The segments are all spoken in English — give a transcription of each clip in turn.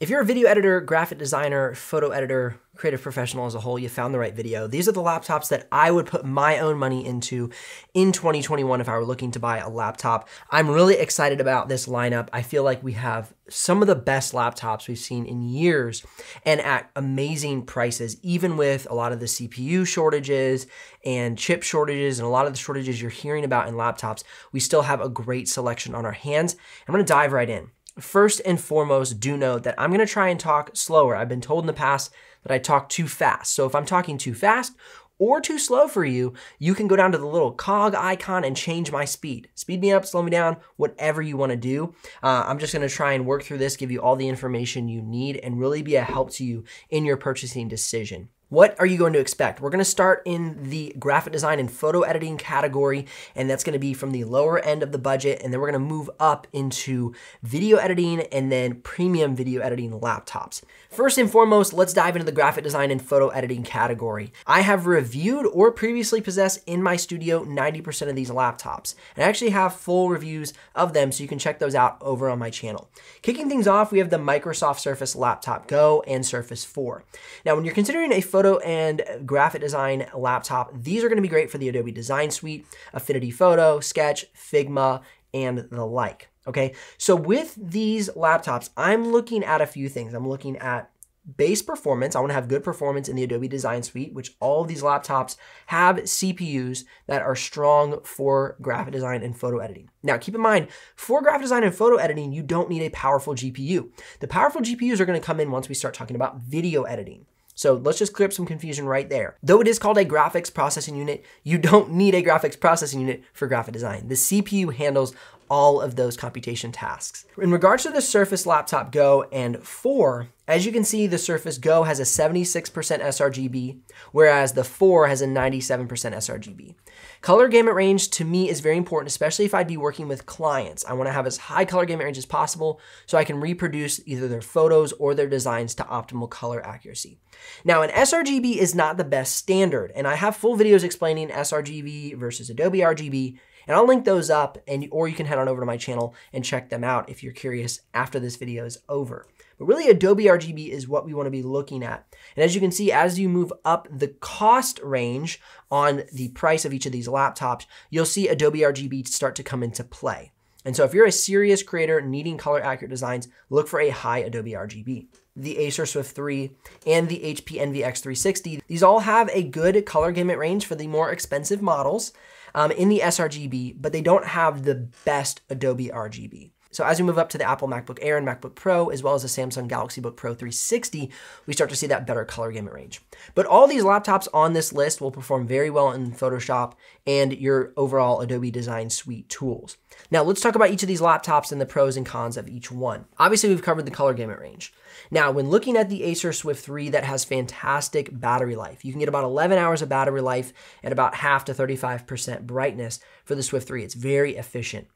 If you're a video editor, graphic designer, photo editor, creative professional as a whole, you found the right video. These are the laptops that I would put my own money into in 2021 if I were looking to buy a laptop. I'm really excited about this lineup. I feel like we have some of the best laptops we've seen in years and at amazing prices, even with a lot of the CPU shortages and chip shortages and a lot of the shortages you're hearing about in laptops. We still have a great selection on our hands. I'm gonna dive right in. First and foremost, do note that I'm gonna try and talk slower. I've been told in the past that I talk too fast. So if I'm talking too fast or too slow for you, you can go down to the little cog icon and change my speed. Speed me up, slow me down, whatever you wanna do. Uh, I'm just gonna try and work through this, give you all the information you need, and really be a help to you in your purchasing decision. What are you going to expect? We're going to start in the graphic design and photo editing category, and that's going to be from the lower end of the budget. And then we're going to move up into video editing and then premium video editing laptops. First and foremost, let's dive into the graphic design and photo editing category. I have reviewed or previously possessed in my studio 90% of these laptops, and I actually have full reviews of them, so you can check those out over on my channel. Kicking things off, we have the Microsoft Surface Laptop Go and Surface 4. Now, when you're considering a photo and graphic design laptop. These are gonna be great for the Adobe Design Suite, Affinity Photo, Sketch, Figma, and the like, okay? So with these laptops, I'm looking at a few things. I'm looking at base performance. I want to have good performance in the Adobe Design Suite, which all of these laptops have CPUs that are strong for graphic design and photo editing. Now, keep in mind, for graphic design and photo editing, you don't need a powerful GPU. The powerful GPUs are going to come in once we start talking about video editing. So let's just clear up some confusion right there. Though it is called a graphics processing unit, you don't need a graphics processing unit for graphic design. The CPU handles all of those computation tasks. In regards to the Surface Laptop Go and 4, as you can see, the Surface Go has a 76% sRGB, whereas the 4 has a 97% sRGB. Color gamut range to me is very important, especially if I'd be working with clients. I wanna have as high color gamut range as possible so I can reproduce either their photos or their designs to optimal color accuracy. Now, an sRGB is not the best standard, and I have full videos explaining sRGB versus Adobe RGB and I'll link those up and or you can head on over to my channel and check them out if you're curious after this video is over. But really Adobe RGB is what we wanna be looking at. And as you can see, as you move up the cost range on the price of each of these laptops, you'll see Adobe RGB start to come into play. And so if you're a serious creator needing color accurate designs, look for a high Adobe RGB the Acer Swift 3, and the HP Envy X360. These all have a good color gamut range for the more expensive models um, in the sRGB, but they don't have the best Adobe RGB. So as we move up to the Apple MacBook Air and MacBook Pro, as well as the Samsung Galaxy Book Pro 360, we start to see that better color gamut range. But all these laptops on this list will perform very well in Photoshop and your overall Adobe Design Suite tools. Now let's talk about each of these laptops and the pros and cons of each one. Obviously we've covered the color gamut range. Now when looking at the Acer Swift 3 that has fantastic battery life, you can get about 11 hours of battery life at about half to 35% brightness for the Swift 3. It's very efficient.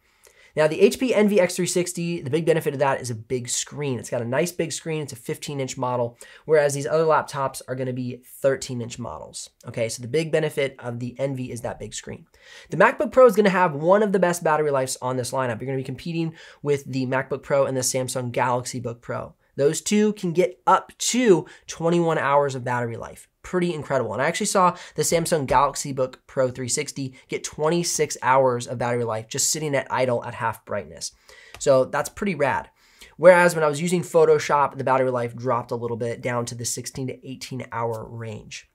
Now the HP Envy X360, the big benefit of that is a big screen. It's got a nice big screen. It's a 15 inch model, whereas these other laptops are gonna be 13 inch models. Okay, so the big benefit of the Envy is that big screen. The MacBook Pro is gonna have one of the best battery lives on this lineup. You're gonna be competing with the MacBook Pro and the Samsung Galaxy Book Pro. Those two can get up to 21 hours of battery life pretty incredible. And I actually saw the Samsung Galaxy Book Pro 360 get 26 hours of battery life just sitting at idle at half brightness. So that's pretty rad. Whereas when I was using Photoshop, the battery life dropped a little bit down to the 16 to 18 hour range.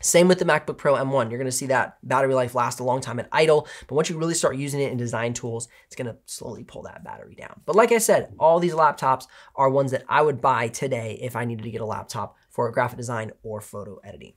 Same with the MacBook Pro M1. You're gonna see that battery life last a long time at idle, but once you really start using it in design tools, it's gonna slowly pull that battery down. But like I said, all these laptops are ones that I would buy today if I needed to get a laptop for graphic design or photo editing.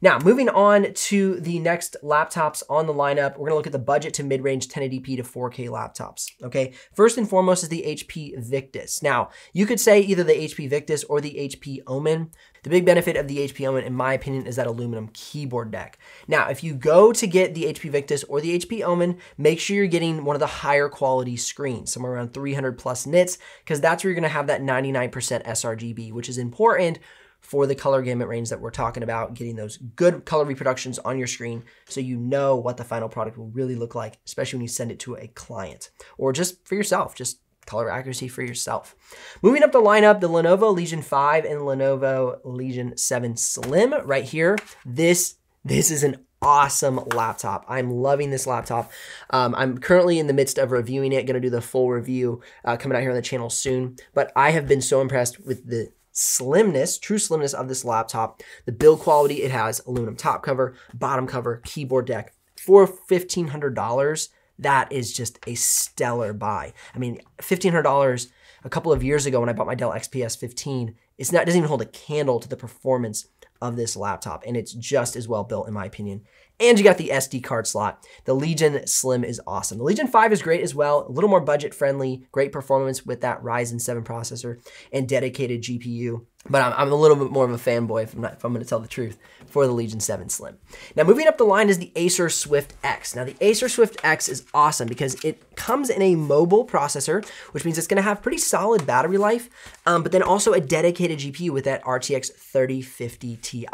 Now, moving on to the next laptops on the lineup, we're gonna look at the budget to mid-range 1080p to 4K laptops, okay? First and foremost is the HP Victus. Now, you could say either the HP Victus or the HP Omen. The big benefit of the HP Omen, in my opinion, is that aluminum keyboard deck. Now, if you go to get the HP Victus or the HP Omen, make sure you're getting one of the higher quality screens, somewhere around 300 plus nits, because that's where you're gonna have that 99% sRGB, which is important for the color gamut range that we're talking about, getting those good color reproductions on your screen so you know what the final product will really look like, especially when you send it to a client or just for yourself, just color accuracy for yourself. Moving up the lineup, the Lenovo Legion 5 and Lenovo Legion 7 Slim right here. This, this is an awesome laptop. I'm loving this laptop. Um, I'm currently in the midst of reviewing it, gonna do the full review uh, coming out here on the channel soon, but I have been so impressed with the slimness, true slimness of this laptop, the build quality it has, aluminum top cover, bottom cover, keyboard deck, for $1,500, that is just a stellar buy. I mean, $1,500 a couple of years ago when I bought my Dell XPS 15, it's not, it doesn't even hold a candle to the performance of this laptop. And it's just as well built in my opinion and you got the SD card slot. The Legion Slim is awesome. The Legion 5 is great as well, a little more budget friendly, great performance with that Ryzen 7 processor and dedicated GPU. But I'm, I'm, a little bit more of a fanboy if I'm, not, if I'm gonna tell the truth for the Legion 7 Slim. Now moving up the line is the Acer Swift X. Now the Acer Swift X is awesome because it comes in a mobile processor, which means it's gonna have pretty solid battery life, um, but then also a dedicated GPU with that RTX 3050 Ti.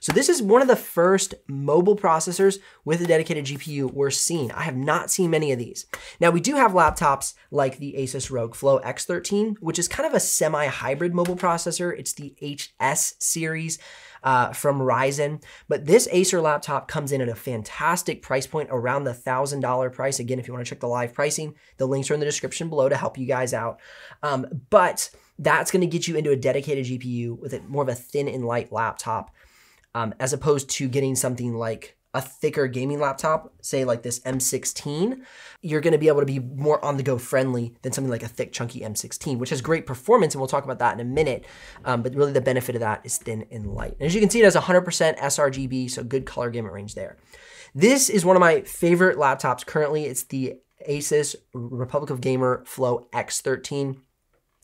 So this is one of the first mobile processors with a dedicated GPU we're seeing. I have not seen many of these. Now we do have laptops like the Asus ROG Flow X13, which is kind of a semi-hybrid mobile processor it's the HS series uh, from Ryzen. But this Acer laptop comes in at a fantastic price point around the $1,000 price. Again, if you want to check the live pricing, the links are in the description below to help you guys out. Um, but that's going to get you into a dedicated GPU with a, more of a thin and light laptop um, as opposed to getting something like a thicker gaming laptop, say like this M16, you're gonna be able to be more on the go friendly than something like a thick, chunky M16, which has great performance, and we'll talk about that in a minute. Um, but really, the benefit of that is thin and light. And as you can see, it has 100% sRGB, so good color gamut range there. This is one of my favorite laptops currently. It's the Asus Republic of Gamer Flow X13.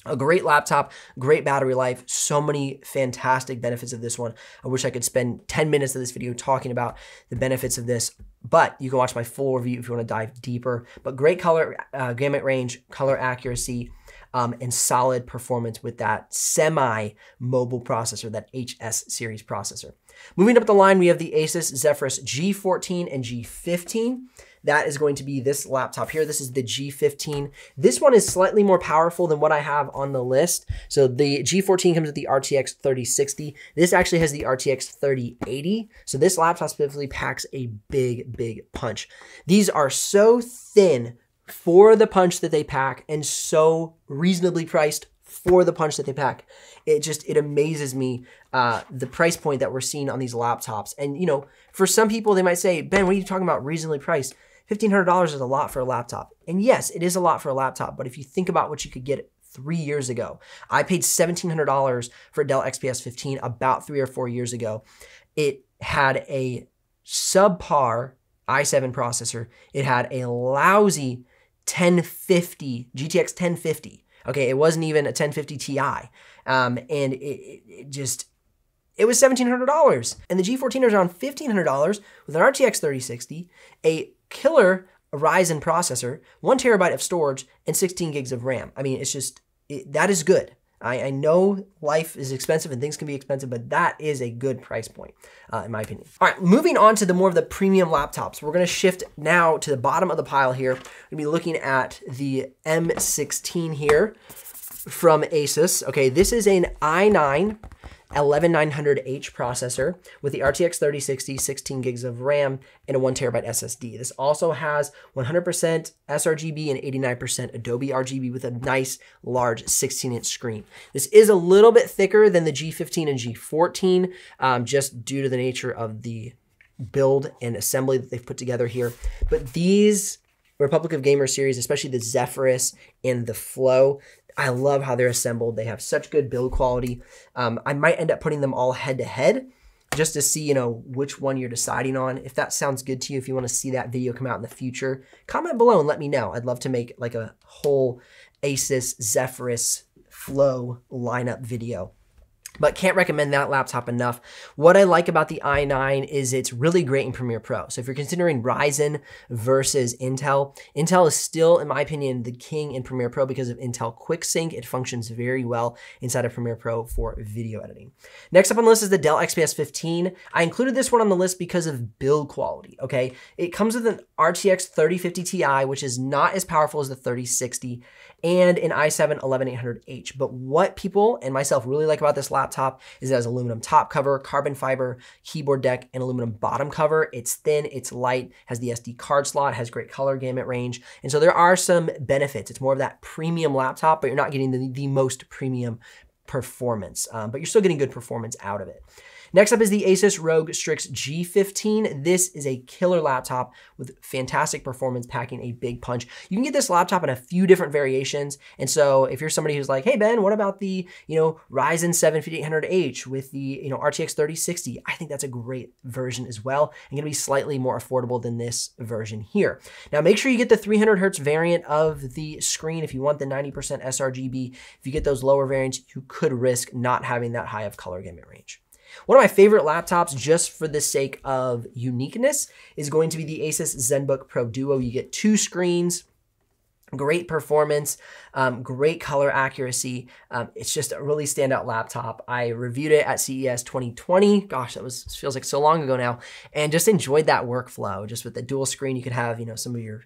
A great laptop, great battery life, so many fantastic benefits of this one. I wish I could spend 10 minutes of this video talking about the benefits of this, but you can watch my full review if you wanna dive deeper. But great color uh, gamut range, color accuracy, um, and solid performance with that semi mobile processor, that HS series processor. Moving up the line, we have the Asus Zephyrus G14 and G15. That is going to be this laptop here. This is the G15. This one is slightly more powerful than what I have on the list. So the G14 comes with the RTX 3060. This actually has the RTX 3080. So this laptop specifically packs a big, big punch. These are so thin for the punch that they pack and so reasonably priced for the punch that they pack. It just it amazes me uh, the price point that we're seeing on these laptops. And you know, for some people they might say, Ben, what are you talking about reasonably priced? $1,500 is a lot for a laptop. And yes, it is a lot for a laptop, but if you think about what you could get three years ago, I paid $1,700 for a Dell XPS 15 about three or four years ago. It had a subpar i7 processor. It had a lousy 1050, GTX 1050. Okay, it wasn't even a 1050 Ti. Um, and it, it just, it was $1,700. And the G14 is around $1,500 with an RTX 3060, a killer Ryzen processor, one terabyte of storage, and 16 gigs of RAM. I mean, it's just, it, that is good. I, I, know life is expensive and things can be expensive, but that is a good price point, uh, in my opinion. All right, moving on to the more of the premium laptops. We're gonna shift now to the bottom of the pile here. We're gonna be looking at the M16 here from Asus. Okay, this is an i9 11900H processor with the RTX 3060, 16 gigs of RAM, and a 1 terabyte SSD. This also has 100% sRGB and 89% Adobe RGB with a nice large 16 inch screen. This is a little bit thicker than the G15 and G14 um, just due to the nature of the build and assembly that they've put together here. But these Republic of Gamer series, especially the Zephyrus and the Flow, I love how they're assembled. They have such good build quality. Um, I might end up putting them all head to head just to see, you know, which one you're deciding on. If that sounds good to you, if you want to see that video come out in the future, comment below and let me know. I'd love to make like a whole Asus Zephyrus Flow lineup video but can't recommend that laptop enough. What I like about the i9 is it's really great in Premiere Pro. So if you're considering Ryzen versus Intel, Intel is still, in my opinion, the king in Premiere Pro because of Intel Quick Sync. It functions very well inside of Premiere Pro for video editing. Next up on the list is the Dell XPS 15. I included this one on the list because of build quality, okay? It comes with an RTX 3050 Ti, which is not as powerful as the 3060 and an i7 11800H. But what people and myself really like about this laptop is it has aluminum top cover, carbon fiber keyboard deck, and aluminum bottom cover. It's thin, it's light, has the SD card slot, has great color gamut range. And so there are some benefits. It's more of that premium laptop, but you're not getting the, the most premium performance, um, but you're still getting good performance out of it. Next up is the Asus ROG Strix G15. This is a killer laptop with fantastic performance packing a big punch. You can get this laptop in a few different variations. And so if you're somebody who's like, hey Ben, what about the, you know, Ryzen 75800H with the, you know, RTX 3060? I think that's a great version as well and gonna be slightly more affordable than this version here. Now make sure you get the 300 hertz variant of the screen if you want the 90% sRGB. If you get those lower variants, you could risk not having that high of color gamut range. One of my favorite laptops, just for the sake of uniqueness, is going to be the Asus ZenBook Pro Duo. You get two screens, great performance, um, great color accuracy. Um, it's just a really standout laptop. I reviewed it at CES 2020. Gosh, that was feels like so long ago now, and just enjoyed that workflow. Just with the dual screen, you could have you know some of your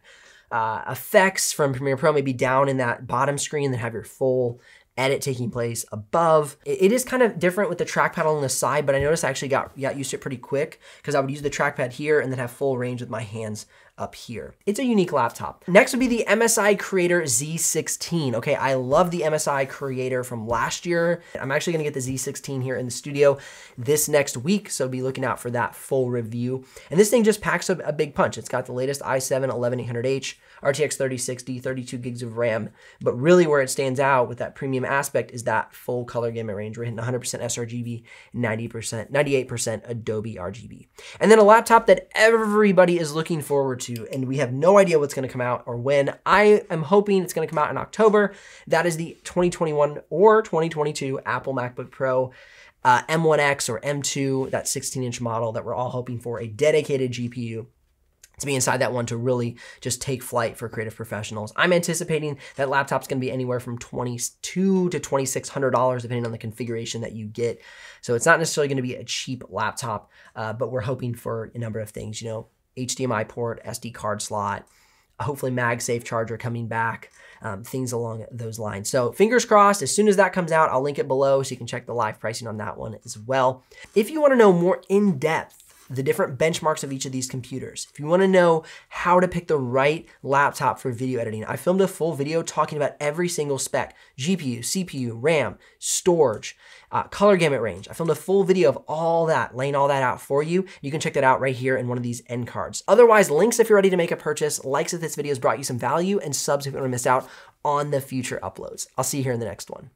uh, effects from Premiere Pro maybe down in that bottom screen, then have your full edit taking place above. It, it is kind of different with the trackpad on the side, but I noticed I actually got, got used to it pretty quick because I would use the trackpad here and then have full range with my hands up here. It's a unique laptop. Next would be the MSI Creator Z16. Okay, I love the MSI Creator from last year. I'm actually gonna get the Z16 here in the studio this next week, so be looking out for that full review. And this thing just packs a, a big punch. It's got the latest i7 11800H, RTX 3060, 32 gigs of RAM, but really where it stands out with that premium aspect is that full color gamut range. We're hitting 100% sRGB, 90%, 98% Adobe RGB. And then a laptop that everybody is looking forward to, and we have no idea what's gonna come out or when. I am hoping it's gonna come out in October. That is the 2021 or 2022 Apple MacBook Pro. Uh, M1X or M2, that 16 inch model that we're all hoping for, a dedicated GPU to be inside that one to really just take flight for creative professionals. I'm anticipating that laptop's gonna be anywhere from 22 to $2,600 depending on the configuration that you get. So it's not necessarily gonna be a cheap laptop, uh, but we're hoping for a number of things, you know, HDMI port, SD card slot, hopefully MagSafe charger coming back, um, things along those lines. So fingers crossed, as soon as that comes out, I'll link it below so you can check the live pricing on that one as well. If you wanna know more in depth the different benchmarks of each of these computers. If you wanna know how to pick the right laptop for video editing, I filmed a full video talking about every single spec, GPU, CPU, RAM, storage, uh, color gamut range. I filmed a full video of all that, laying all that out for you. You can check that out right here in one of these end cards. Otherwise, links if you're ready to make a purchase, likes if this video has brought you some value, and subs if you wanna miss out on the future uploads. I'll see you here in the next one.